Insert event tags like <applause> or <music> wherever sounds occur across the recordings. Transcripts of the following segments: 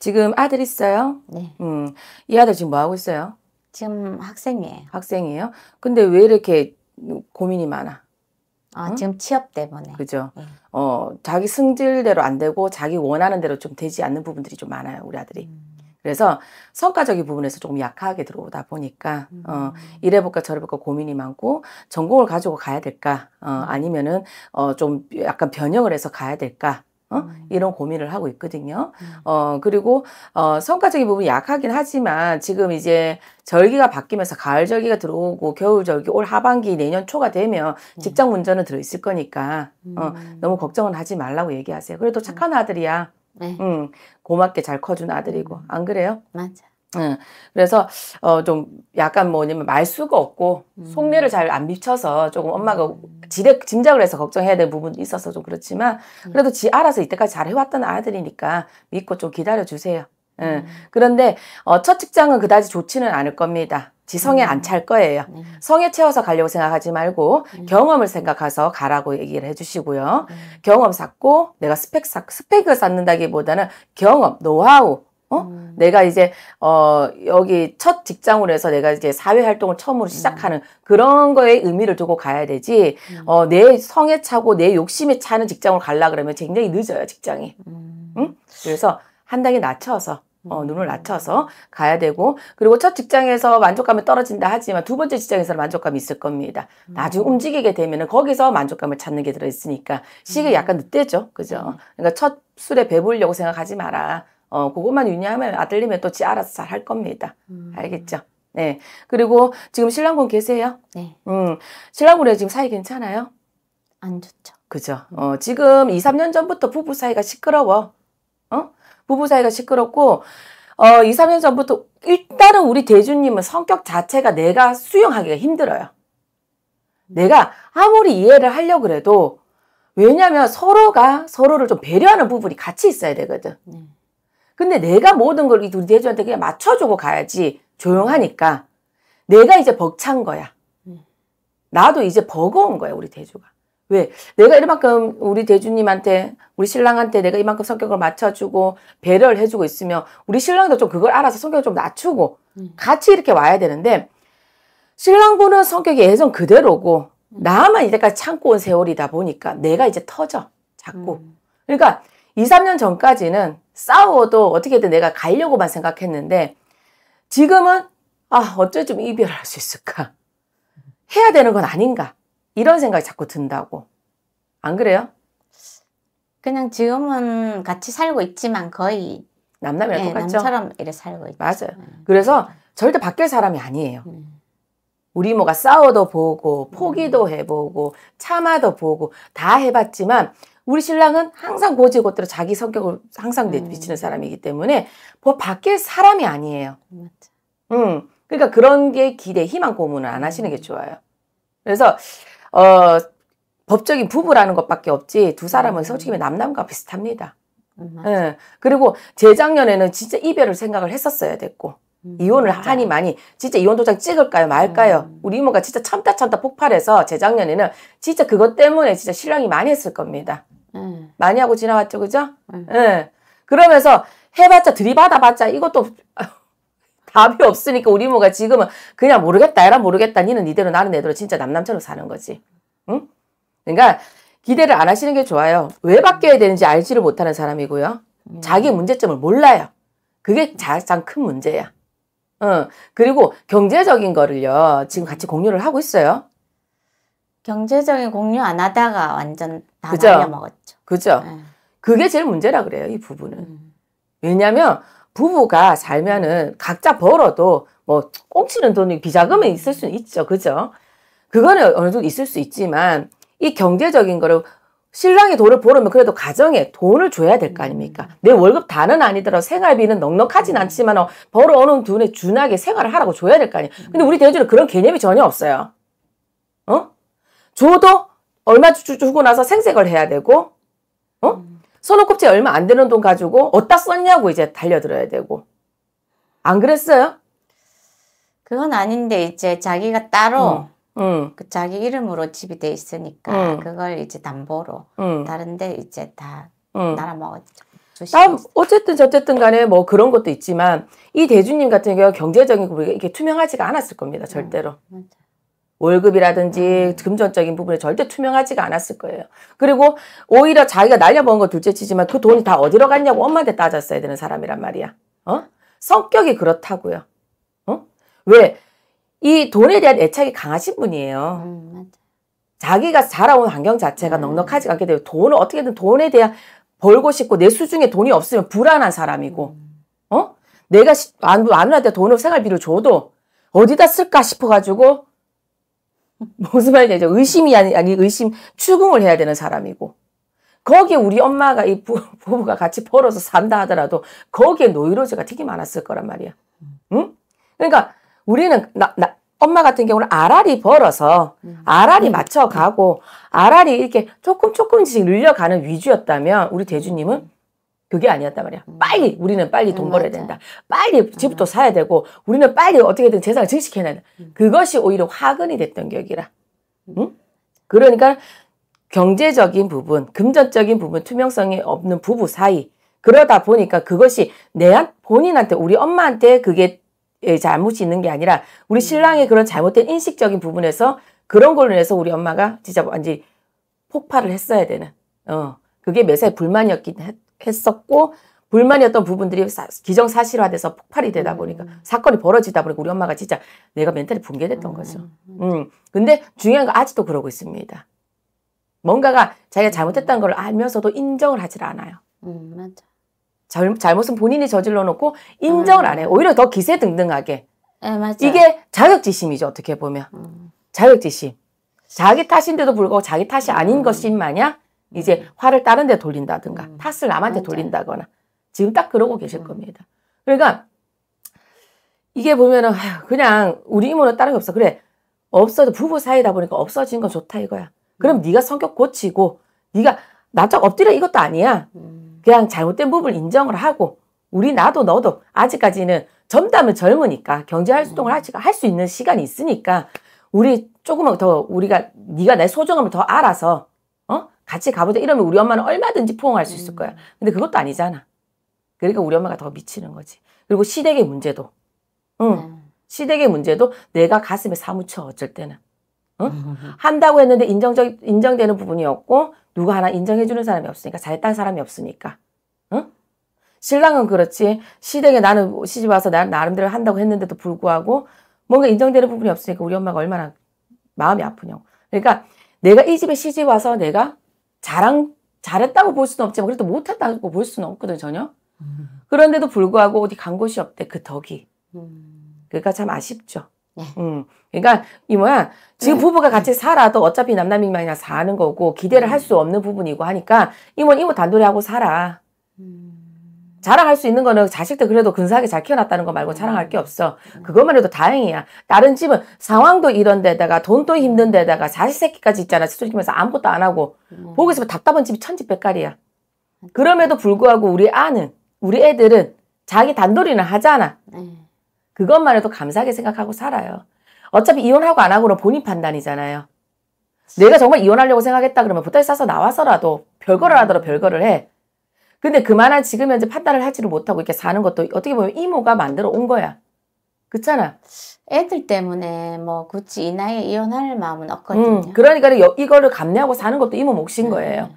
지금 아들 있어요? 네. 음, 이 아들 지금 뭐 하고 있어요? 지금 학생이에요. 학생이에요? 근데 왜 이렇게 고민이 많아? 아, 응? 지금 취업 때문에. 그죠. 네. 어, 자기 승질대로 안 되고 자기 원하는 대로 좀 되지 않는 부분들이 좀 많아요, 우리 아들이. 음. 그래서 성과적인 부분에서 조금 약하게 들어오다 보니까 음. 어, 이래 볼까 저래 볼까 고민이 많고 전공을 가지고 가야 될까 어, 음. 아니면은 어, 좀 약간 변형을 해서 가야 될까 어? 이런 고민을 하고 있거든요. 어, 그리고, 어, 성과적인 부분이 약하긴 하지만 지금 이제 절기가 바뀌면서 가을 절기가 들어오고 겨울 절기 올 하반기 내년 초가 되면 음. 직장 문제는 들어있을 거니까, 어, 음. 너무 걱정은 하지 말라고 얘기하세요. 그래도 착한 아들이야. 네. 음, 고맙게 잘 커준 아들이고. 음. 안 그래요? 맞아. 예. 그래서 어좀 약간 뭐냐면 말수가 없고 음. 속내를 잘 안 비춰서 조금 엄마가 지레, 짐작을 해서 걱정해야 될 부분이 있어서 좀 그렇지만 음. 그래도 지 알아서 이때까지 잘 해왔던 아들이니까 믿고 좀 기다려 주세요. 응. 예. 음. 그런데 어, 첫 직장은 그다지 좋지는 않을 겁니다. 지성에 음. 안찰 거예요. 음. 성에 채워서 가려고 생각하지 말고 음. 경험을 생각해서 가라고 얘기를 해주시고요. 음. 경험 쌓고 내가 스펙 쌓 스펙을 쌓는다기보다는 경험, 노하우, 어? 음. 내가 이제 어 여기 첫 직장으로 해서 내가 이제 사회 활동을 처음으로 음. 시작하는 음. 그런 거에 의미를 두고 가야 되지. 음. 어내 성에 차고 내 욕심에 차는 직장을 갈라 그러면 굉장히 늦어요, 직장이. 음. 응? 그래서 한 단계 낮춰서 어, 음. 눈을 낮춰서 가야 되고 그리고 첫 직장에서 만족감이 떨어진다 하지만 두 번째 직장에서 만족감이 있을 겁니다. 음. 나중에 움직이게 되면은 거기서 만족감을 찾는 게 들어 있으니까 시기 음. 약간 늦대죠, 그죠? 그러니까 첫 술에 배불려고 생각하지 마라. 어, 그것만 유념하면 아들님은 또지 알아서 잘 할 겁니다. 음. 알겠죠? 네. 그리고 지금 신랑분 계세요? 네. 음, 신랑분이 지금 사이 괜찮아요? 안 좋죠. 그죠. 어, 지금 2, 3년 전부터 부부 사이가 시끄러워. 어? 부부 사이가 시끄럽고, 어, 2, 3년 전부터 일단은 우리 대주님은 성격 자체가 내가 수용하기가 힘들어요. 음. 내가 아무리 이해를 하려고 그래도 왜냐면 서로가 서로를 좀 배려하는 부분이 같이 있어야 되거든. 음. 근데 내가 모든 걸 우리 대주한테 그냥 맞춰주고 가야지 조용하니까 내가 이제 벅찬 거야. 음. 나도 이제 버거운 거야 우리 대주가. 왜? 내가 이만큼 우리 대주님한테 우리 신랑한테 내가 이만큼 성격을 맞춰주고 배려를 해주고 있으면 우리 신랑도 좀 그걸 알아서 성격을 좀 낮추고 음. 같이 이렇게 와야 되는데 신랑분은 성격이 예전 그대로고 음. 나만 이제까지 참고 온 세월이다 보니까 내가 이제 터져 자꾸. 그러니까 2, 3년 전까지는 싸워도 어떻게든 내가 가려고만 생각했는데 지금은 아, 어쩌좀 이별할 수 있을까? 해야 되는 건 아닌가? 이런 생각이 자꾸 든다고. 안 그래요? 그냥 지금은 같이 살고 있지만 거의 남남이랑 네, 똑같죠? 남처럼 이래 살고 있죠. 맞아요. 예. 그래서 절대 바뀔 사람이 아니에요. 음. 우리 뭐가 싸워도 보고 음. 포기도 해보고 참아도 보고 다 해봤지만 우리 신랑은 항상 고지고대로 의 자기 성격을 항상 내비치는 음. 사람이기 때문에 뭐 밖에 사람이 아니에요. 맞 음, 그러니까 그런 게 기대, 희망 고문을 안 하시는 게 음. 좋아요. 그래서 어 법적인 부부라는 것밖에 없지 두 사람은 음. 솔직히 남남과 비슷합니다. 음, 예. 그리고 재작년에는 진짜 이별을 생각을 했었어야 됐고 음, 이혼을 맞아. 하니 많이 진짜 이혼 도장 찍을까요 말까요 음. 우리 이모가 진짜 참다 참다 폭발해서 재작년에는 진짜 그것 때문에 진짜 신랑이 많이 했을 겁니다 음. 많이 하고 지나왔죠, 그죠? 음. 예. 그러면서 해봤자 들이받아봤자 이것도 <laughs> 답이 없으니까 우리 모가 지금은 그냥 모르겠다, 애라 모르겠다, 니는 니대로 나는 내대로 진짜 남남처럼 사는 거지. 응? 그러니까 기대를 안 하시는 게 좋아요. 왜 음. 바뀌어야 되는지 알지를 못하는 사람이고요. 음. 자기 문제점을 몰라요. 그게 가장 큰 문제야. 어, 그리고 경제적인 거를요, 지금 같이 공유를 하고 있어요. 경제적인 공유 안 하다가 완전 다 그죠? 날려먹었죠. 그죠? 네. 그게 제일 문제라 그래요, 이부분은 음. 왜냐면 부부가 살면은 각자 벌어도 뭐 꽁치는 돈이 비자금은 있을 수는 있죠. 그죠? 그거는 어느 정도 있을 수 있지만 이 경제적인 거를 신랑이 돈을 벌으면 그래도 가정에 돈을 줘야 될 거 아닙니까? 음. 내 월급 다는 아니더라도 생활비는 넉넉하진 음. 않지만 어, 벌어오는 돈에 준하게 생활을 하라고 줘야 될 거 아니에요. 근데 우리 대주는 그런 개념이 전혀 없어요. 어? 줘도 얼마 주고 나서 생색을 해야 되고 어? 음. 선호 껍질 얼마 안 되는 돈 가지고 어디다 썼냐고 이제 달려들어야 되고 안 그랬어요? 그건 아닌데 이제 자기가 따로 음, 음. 그 자기 이름으로 집이 돼 있으니까 그걸 이제 담보로 다른데 이제 다 날아 먹었죠. 다음 어쨌든 저쨌든 간에 뭐 그런 것도 있지만 이 대주님 같은 경우 경제적인 부분이 이게 투명하지가 않았을 겁니다 절대로. 맞아. 월급이라든지 금전적인 부분에 절대 투명하지가 않았을 거예요. 그리고 오히려 자기가 날려먹은 거 둘째치지만 그 돈이 다 어디로 갔냐고 엄마한테 따졌어야 되는 사람이란 말이야. 어? 성격이 그렇다고요. 어? 왜? 이 돈에 대한 애착이 강하신 분이에요. 음, 자기가 자라온 환경 자체가 음. 넉넉하지 않게 돼요. 돈을 어떻게든 돈에 대한 벌고 싶고 내 수중에 돈이 없으면 불안한 사람이고 음. 어? 내가 마누라한테 돈을 생활비를 줘도 어디다 쓸까 싶어가지고 무슨 말인지 알죠? 의심이 아니, 아니 의심 추궁을 해야 되는 사람이고 거기에 우리 엄마가 이 부, <laughs> 부부가 같이 벌어서 산다 하더라도 거기에 노이로제가 되게 많았을 거란 말이야. 음. 응? 그러니까 우리는 나, 나, 엄마 같은 경우는 아알이 벌어서 음. 아알이 음. 맞춰가고 아알이 이렇게 조금 조금씩 늘려가는 위주였다면 우리 대주님은 그게 아니었단 말이야. 음. 빨리 우리는 빨리 돈 음, 벌어야 된다. 빨리 집부터 음. 사야 되고 우리는 빨리 어떻게든 재산을 증식해놔야 된다. 음. 그것이 오히려 화근이 됐던 격이라. 음. 응? 그러니까 경제적인 부분, 금전적인 부분, 투명성이 없는 부부 사이. 그러다 보니까 그것이 내 한, 본인한테 우리 엄마한테 그게 예, 잘못이 있는 게 아니라 우리 음. 신랑의 그런 잘못된 인식적인 부분에서 그런 걸로 인해서 우리 엄마가 진짜 완전히 폭발을 했어야 되는. 어. 그게 매사에 불만이었긴 했, 했었고 불만이었던 부분들이 기정사실화돼서 폭발이 되다 음. 보니까 음. 사건이 벌어지다 보니까 우리 엄마가 진짜 내가 멘탈이 붕괴됐던 음. 거죠. 음. 근데 중요한 건 아직도 그러고 있습니다. 뭔가가 자기가 잘못했다는 음. 걸 알면서도 인정을 하질 않아요. 음, 맞아. 잘, 잘못은 본인이 저질러 놓고 인정을 음. 안 해요. 오히려 더 기세등등하게. 네, 예, 맞아. 이게 자격지심이죠, 어떻게 보면. 자격지심. 자기 탓인데도 불구하고 자기 탓이 아닌 것인 마냥 이제 음. 화를 다른 데 돌린다든가 음. 탓을 남한테 맞아. 돌린다거나 지금 딱 그러고 계실 음. 겁니다. 그러니까 이게 보면은 그냥 우리 이모는 다른 게 없어. 그래. 없어도 부부 사이다 보니까 없어진 건 좋다 이거야. 그럼 음. 네가 성격 고치고 네가 나짝 엎드려 이것도 아니야. 음. 그냥 잘못된 부분을 인정을 하고 우리 나도 너도 아직까지는 젊다면 젊으니까 경제 활동을 음. 할, 할수 있는 시간이 있으니까 우리 조금만 더 우리가 네가 내 소중함을 더 알아서 같이 가보자 이러면 우리 엄마는 얼마든지 포옹할 수 있을 음. 거야. 근데 그것도 아니잖아. 그러니까 우리 엄마가 더 미치는 거지. 그리고 시댁의 문제도. 응. 음. 시댁의 문제도 내가 가슴에 사무쳐 어쩔 때는. 응? <laughs> 한다고 했는데 인정적 인정되는 부분이 없고 누가 하나 인정해 주는 사람이 없으니까 잘 딴 사람이 없으니까. 응? 신랑은 그렇지. 시댁에 나는 시집 와서 나, 나름대로 한다고 했는데도 불구하고 뭔가 인정되는 부분이 없으니까 우리 엄마가 얼마나 마음이 아프냐고. 그러니까 내가 이 집에 시집 와서 내가 자랑 잘했다고 볼 수는 없지만 그래도 못했다고 볼 수는 없거든 전혀. 음. 그런데도 불구하고 어디 간 곳이 없대 그 덕이. 음. 그러니까 참 아쉽죠. 네. 음. 그러니까 이 뭐야 지금 네. 부부가 같이 살아도 어차피 남남이만이나 사는 거고 기대를 음. 할수 없는 부분이고 하니까 이모 이모 단둘이 하고 살아. 자랑할 수 있는 거는 자식들 그래도 근사하게 잘 키워놨다는 거 말고 음. 자랑할 게 없어. 그것만 해도 다행이야. 다른 집은 상황도 이런 데다가 돈도 힘든 데다가 자식 새끼까지 있잖아. 수리키면서 아무것도 안 하고. 음. 보고 있으면 답답한 집이 천지백갈이야. 음. 그럼에도 불구하고 우리 아는, 우리 애들은 자기 단돌이는 하잖아. 네. 그것만 해도 감사하게 생각하고 살아요. 어차피 이혼하고 안 하고는 본인 판단이잖아요. 내가 정말 이혼하려고 생각했다 그러면 보따리 싸서 나와서라도 별거를 하더라도 별거를 해. 근데 그만한 지금 현재 판단을 하지를 못하고 이렇게 사는 것도 어떻게 보면 이모가 만들어 온 거야. 그렇잖아. 애들 때문에 뭐 굳이 이 나이에 이혼할 마음은 없거든요. 음, 그러니까 이거를 감내하고 사는 것도 이모 몫인 음. 거예요.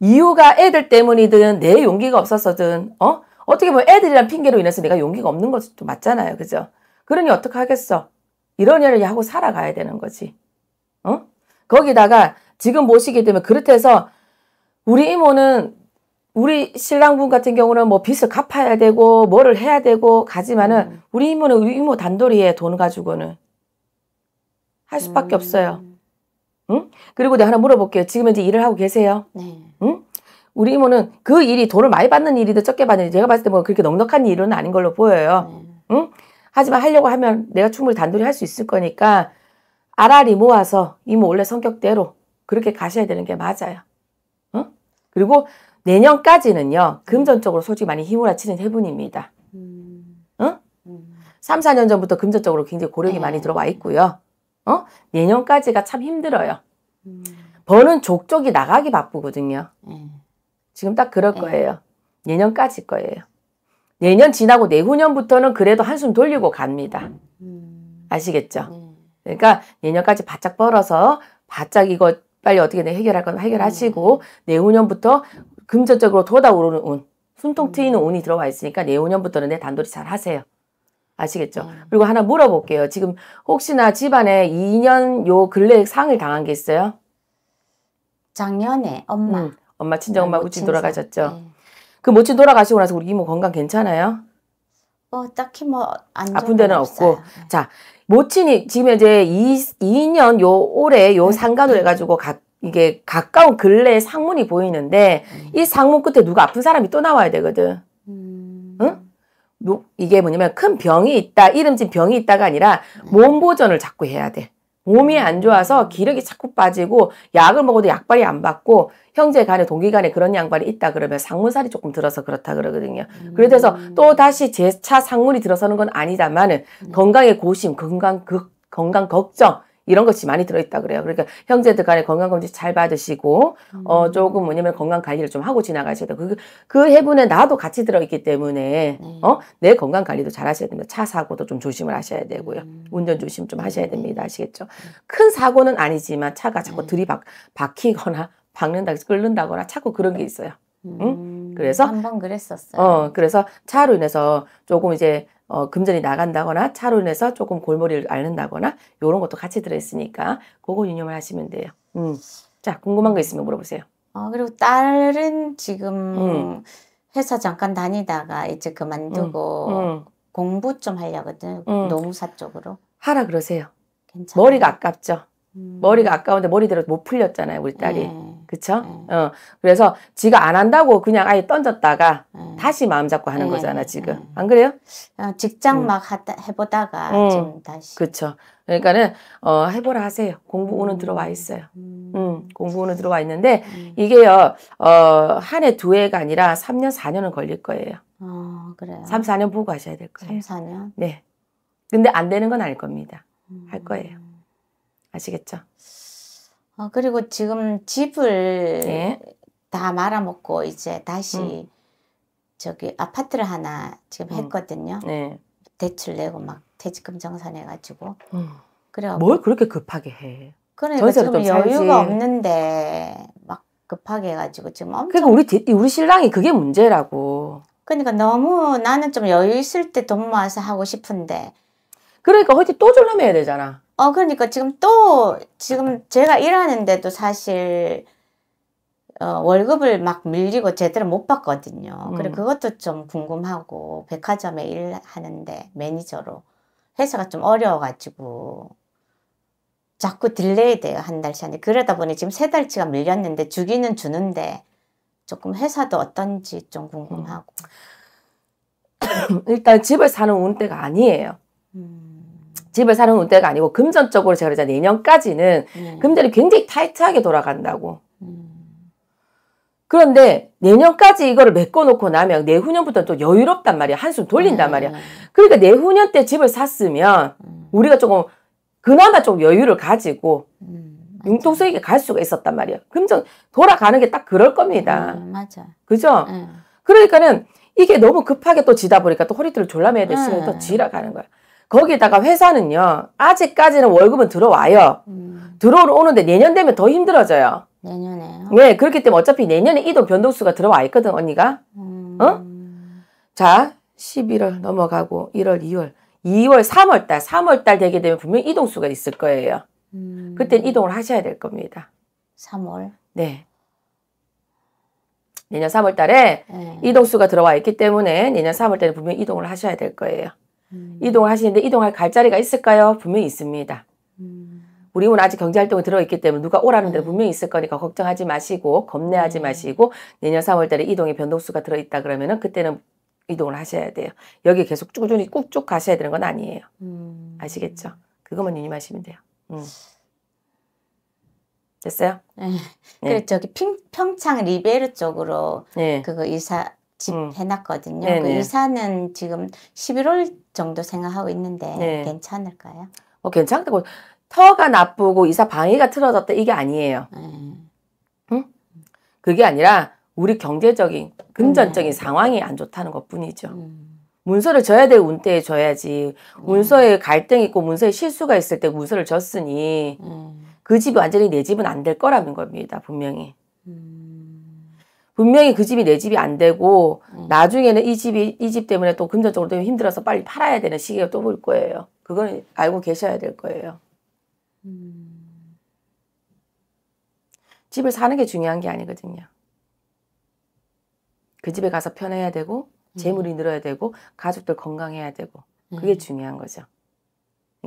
이유가 애들 때문이든 내 용기가 없었어든 어? 어떻게 보면 애들이란 핑계로 인해서 내가 용기가 없는 것도 맞잖아요. 그죠? 그러니 어떻게 하겠어? 이런 일을 하고 살아가야 되는 거지. 어? 거기다가 지금 보시게 되면 그렇대서 우리 이모는 우리 신랑분 같은 경우는 뭐 빚을 갚아야 되고 뭐를 해야 되고 가지만은 음. 우리 이모는 우리 이모 단돌이에 돈 가지고는 할 수밖에 음. 없어요. 응? 그리고 내가 하나 물어볼게요. 지금 이제 일을 하고 계세요. 네. 응? 우리 이모는 그 일이 돈을 많이 받는 일이든 적게 받는 일, 제가 봤을 때 뭐 그렇게 넉넉한 일은 아닌 걸로 보여요. 네. 응? 하지만 하려고 하면 내가 충분히 단둘이 할 수 있을 거니까 아라리 모아서 이모 원래 성격대로 그렇게 가셔야 되는 게 맞아요. 응? 그리고 내년까지는요, 금전적으로 솔직히 많이 힘몰아치는 해분입니다. 응? 음. 3, 어? 4년 전부터 금전적으로 굉장히 고력이 많이 네. 들어와 있고요. 어? 내년까지가 참 힘들어요. 음. 버는 족족이 나가기 바쁘거든요. 네. 지금 딱 그럴 네. 거예요. 내년까지 거예요. 내년 지나고 내후년부터는 그래도 한숨 돌리고 갑니다. 음. 아시겠죠? 그러니까 내년까지 바짝 벌어서 바짝 이거 빨리 어떻게든 해결할 건 해결하시고 내후년부터 금전적으로 돌아오르는 운, 숨통 음. 트이는 운이 들어와 있으니까 내후년부터는 내 단돌이 잘 하세요. 아시겠죠? 음. 그리고 하나 물어볼게요. 지금 혹시나 집안에 2년 요 근래 상을 당한 게 있어요? 작년에 엄마. 음, 엄마 친정엄마 모친 돌아가셨죠? 네. 그 모친 돌아가시고 나서 우리 이모 건강 괜찮아요? 어, 딱히 뭐안 아픈 데는 없어요. 없고. 네. 자, 모친이 지금 이제 2, 2년 요 올해 요상간으 네. 해가지고 각 이게 가까운 근래에 상문이 보이는데 음. 이 상문 끝에 누가 아픈 사람이 또 나와야 되거든. 음. 응? 이게 뭐냐면 큰 병이 있다, 이름진 병이 있다가 아니라 몸 보전을 자꾸 해야 돼. 몸이 안 좋아서 기력이 자꾸 빠지고 약을 먹어도 약발이 안 받고 형제 간에 동기 간에 그런 양반이 있다 그러면 상문살이 조금 들어서 그렇다 그러거든요. 그래서 음. 또 다시 제차 상문이 들어서는 건 아니다만은 건강의 고심, 건강 극, 건강 걱정 이런 것이 많이 들어있다 그래요. 그러니까 형제들 간에 건강검진 잘 받으시고, 어, 음. 어, 조금 뭐냐면 건강 관리를 좀 하고 지나가셔야 돼요. 그, 그 해분에 나도 같이 들어있기 때문에, 음. 어, 내 건강 관리도 잘 하셔야 됩니다. 차 사고도 좀 조심을 하셔야 되고요. 음. 운전 조심 좀 하셔야 네. 됩니다. 아시겠죠? 네. 큰 사고는 아니지만 차가 자꾸 들이박, 박히거나, <laughs> 박는다, 끓는다거나 자꾸 그런 게 있어요. 응? 음. 그래서 한 번 그랬었어요. 어, 그래서 차로 인해서 조금 이제 어, 금전이 나간다거나 차로 인해서 조금 골머리를 앓는다거나 이런 것도 같이 들어있으니까 그거 유념을 하시면 돼요. 음. 자 궁금한 거 있으면 물어보세요. 아 그리고 딸은 지금 음. 회사 잠깐 다니다가 이제 그만두고 음. 음. 공부 좀 하려거든 노무사 음. 쪽으로. 하라 그러세요. 괜찮아요. 머리가 아깝죠. 음. 머리가 아까운데 머리대로 못 풀렸잖아요 우리 딸이. 네. 그쵸? 어. 어. 그래서 지가 안 한다고 그냥 아예 던졌다가 음. 다시 마음 잡고 하는 네, 거잖아, 지금. 음. 안 그래요? 어, 직장 음. 막 하다, 해보다가 어. 지금 다시. 그쵸. 그러니까는, 어, 해보라 하세요. 공부 오는 음. 들어와 있어요. 음, 음 공부 오는 들어와 있는데, 이게요, 어, 한 해 두 해가 아니라 3년, 4년은 걸릴 거예요. 어, 그래요. 3, 4년 보고 하셔야 될 거예요. 3, 4년? 네. 근데 안 되는 건 알 겁니다. 할 거예요. 아시겠죠? 어, 그리고 지금 집을 예. 다 말아먹고 이제 다시 음. 저기 아파트를 하나 지금 음. 했거든요. 네. 대출 내고 막 퇴직금 정산해가지고. 음. 그래갖뭘 그렇게 급하게 해? 그러니까 지금 여유가 없는데 막 급하게 해가지고 지금 엄청. 그러니까 우리 우리 신랑이 그게 문제라고. 그러니까 너무 나는 좀 여유 있을 때 돈 모아서 하고 싶은데. 그러니까 허지 또 줄라매야 되잖아. 어, 그러니까 지금 또, 지금 제가 일하는데도 사실, 어, 월급을 막 밀리고 제대로 못 받거든요. 음. 그고 그것도 좀 궁금하고, 백화점에 일하는데 매니저로 회사가 좀 어려워가지고, 자꾸 딜레이 돼요, 한 달씩. 하는데. 그러다 보니 지금 세 달치가 밀렸는데, 주기는 주는데, 조금 회사도 어떤지 좀 궁금하고. 음. <coughs> 일단 집을 사는 운때가 아니에요. 음. 집을 사려는 때가 아니고 금전적으로 제가 그러자 내년까지는 음. 금전이 굉장히 타이트하게 돌아간다고. 음. 그런데 내년까지 이거를 메꿔놓고 나면 내후년부터 는또 여유롭단 말이야. 한숨 돌린단 네. 말이야. 그러니까 내후년 때 집을 샀으면 음. 우리가 조금 그나마 좀 여유를 가지고 음, 융통성 있게 갈 수가 있었단 말이야. 금전 돌아가는 게 딱 그럴 겁니다. 음, 맞아. 그죠? 음. 그러니까는 이게 너무 급하게 또 지다 보니까 또 허리띠를 졸라매야 될 시간이 음. 또 네. 지라 가는 거야. 거기다가 회사는요, 아직까지는 월급은 들어와요. 음. 들어오는데 내년 되면 더 힘들어져요. 내년에요? 네, 그렇기 때문에 어차피 내년에 이동 변동수가 들어와 있거든, 언니가. 음. 어? 자, 11월 넘어가고 1월, 2월, 2월, 3월달, 3월달 되게 되면 분명히 이동수가 있을 거예요. 음. 그땐 이동을 하셔야 될 겁니다. 3월? 네. 내년 3월달에 네. 이동수가 들어와 있기 때문에 내년 3월달에 분명히 이동을 하셔야 될 거예요. 음. 이동을 하시는데 이동할 갈 자리가 있을까요? 분명히 있습니다. 음. 우리 는 아직 경제활동에 들어있기 때문에 누가 오라는 데는 네. 분명히 있을 거니까 걱정하지 마시고 겁내하지 네. 마시고 내년 3월 달에 이동의 변동수가 들어있다 그러면은 그때는 이동을 하셔야 돼요. 여기 계속 꾸준히 꾹쭉 가셔야 되는 건 아니에요. 음. 아시겠죠? 그것만 유념하시면 돼요. 음. 됐어요? 네. 네. 그래 저기 평, 평창 리베르 쪽으로 네. 그거 이사 집 음. 해놨거든요. 그 네네. 그 이사는 지금 11월 정도 생각하고 있는데 네. 괜찮을까요? 어, 괜찮다고. 터가 나쁘고 이사 방해가 틀어졌다 이게 아니에요. 음. 응? 그게 아니라 우리 경제적인 금전적인 음. 상황이 안 좋다는 것뿐이죠. 음. 문서를 줘야될 운때에 줘야지 음. 문서에 갈등이 있고 문서에 실수가 있을 때 문서를 줬으니그 음. 집이 완전히 내 집은 안 될 거라는 겁니다. 분명히. 음. 분명히 그 집이 내 집이 안 되고 음. 나중에는 이 집이 이 집 때문에 또 금전적으로 좀 힘들어서 빨리 팔아야 되는 시기가 또 올 거예요. 그건 알고 계셔야 될 거예요. 음. 집을 사는 게 중요한 게 아니거든요. 그 집에 가서 편해야 되고 음. 재물이 늘어야 되고 가족들 건강해야 되고 그게 음. 중요한 거죠.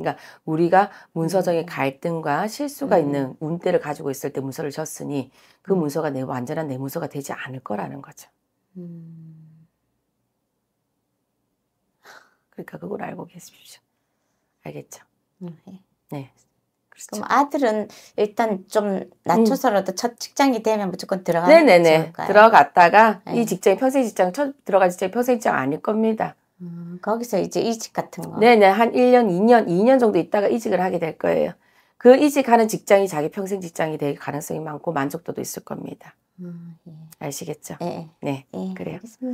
그러니까 우리가 문서적인 음. 갈등과 실수가 음. 있는 운대를 가지고 있을 때 문서를 졌으니 그 음. 문서가 내 완전한 내 문서가 되지 않을 거라는 거죠. 음. 그러니까 그걸 알고 계십시오. 알겠죠? 네. 네. 그렇죠. 그럼 아들은 일단 좀 낮춰서라도 첫 직장이 되면 무조건 들어가는 네네네. 들어갔다가 네. 이 직장이 평생 직장 첫 들어갈 직장이 평생 직장 아닐 겁니다. 음, 거기서 이제 이직 같은 거. 네네. 한 1년, 2년, 2년 정도 있다가 이직을 하게 될 거예요. 그 이직하는 직장이 자기 평생 직장이 될 가능성이 많고 만족도도 있을 겁니다. 음, 예. 아시겠죠? 예. 예. 네. 예, 그래요. 알겠습니다.